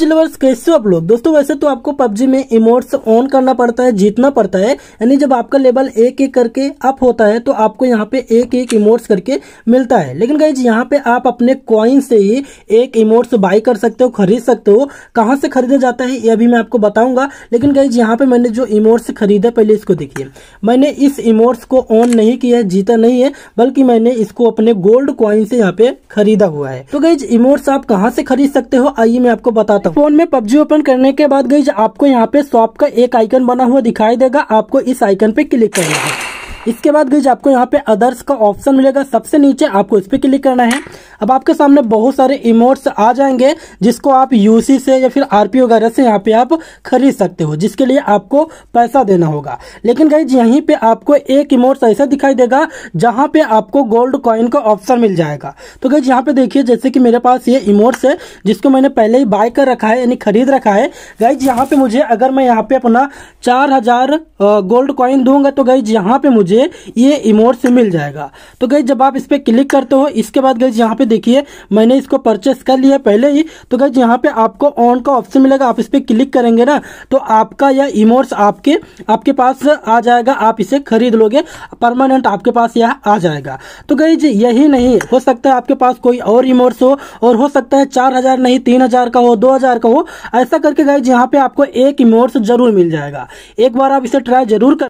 PUBG lovers कैसे आप लोग दोस्तों वैसे तो आपको पबजी में इमोट्स ऑन करना पड़ता है जीतना पड़ता है यानी जब आपका लेवल एक एक करके अप होता है तो आपको यहाँ पे एक एक इमोट्स करके मिलता है लेकिन गाइज यहाँ पे आप अपने कॉइन से ही एक इमोट्स बाई कर सकते हो खरीद सकते हो कहाँ से खरीदा जाता है ये अभी मैं आपको बताऊंगा लेकिन गाइज यहाँ पे मैंने जो इमोट्स खरीदा पहले इसको देखिए मैंने इस इमोट्स को ऑन नहीं किया है जीता नहीं है बल्कि मैंने इसको अपने गोल्ड कॉइन से यहाँ पे खरीदा हुआ है तो गाइज इमोट्स आप कहाँ से खरीद सकते हो आइए मैं आपको बताता तो फोन में पबजी ओपन करने के बाद गई आपको यहाँ पे शॉप का एक आइकन बना हुआ दिखाई देगा आपको इस आइकन पे क्लिक करना है इसके बाद गई आपको यहाँ पे अदर्स का ऑप्शन मिलेगा सबसे नीचे आपको इस पर क्लिक करना है अब आपके सामने बहुत सारे इमोट्स आ जाएंगे जिसको आप यूसी से या फिर आरपी वगैरह से यहाँ पे आप खरीद सकते हो जिसके लिए आपको पैसा देना होगा लेकिन गई यहीं पे आपको एक इमोट्स ऐसा दिखाई देगा जहाँ पे आपको गोल्ड कॉइन का ऑप्शन मिल जाएगा तो गई यहाँ पे देखिए जैसे कि मेरे पास ये इमोट्स है जिसको मैंने पहले ही बाय कर रखा है यानी खरीद रखा है गई यहाँ पे मुझे अगर मैं यहाँ पे अपना चार हजार गोल्ड कॉइन दूंगा तो गई यहाँ पे मुझे मुझे ये इमोट से मिल जाएगा तो गई जब आप इस पर क्लिक करते हो इसके बाद गई यहाँ पे देखिए मैंने इसको परचेस कर लिया पहले ही तो गई यहाँ पे आपको ऑन का ऑप्शन मिलेगा आप इस पर क्लिक करेंगे ना तो आपका यह इमोट्स आपके आपके पास आ जाएगा आप इसे खरीद लोगे परमानेंट आपके पास यह आ जाएगा तो गई यही नहीं हो सकता है आपके पास कोई और इमोट्स हो और हो सकता है चार नहीं तीन का हो दो का हो ऐसा करके गई यहाँ पे आपको एक इमोट्स जरूर मिल जाएगा एक बार आप इसे ट्राई जरूर कर